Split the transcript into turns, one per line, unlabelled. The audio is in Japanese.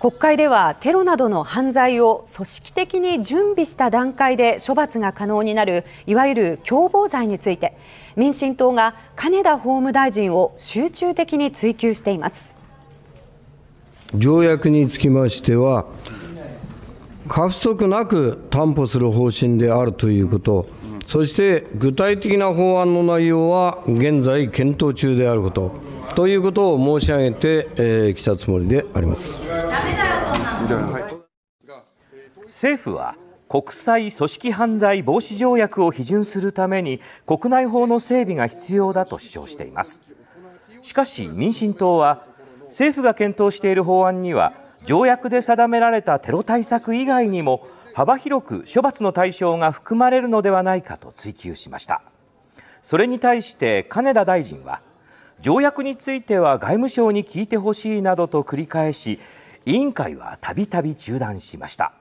国会ではテロなどの犯罪を組織的に準備した段階で処罰が可能になるいわゆる共謀罪について民進党が金田法務大臣を集中的に追及しています
条約につきましては過不足なく担保する方針であるということ、そして具体的な法案の内容は現在検討中であることということを申し上げて、えー、たつもりでありま
す
政府は国際組織犯罪防止条約を批准するために国内法の整備が必要だと主張していますしかし民進党は政府が検討している法案には条約で定められたテロ対策以外にも幅広く処罰の対象が含まれるのではないかと追及しましたそれに対して金田大臣は条約については外務省に聞いてほしいなどと繰り返し委員会はたびたび中断しました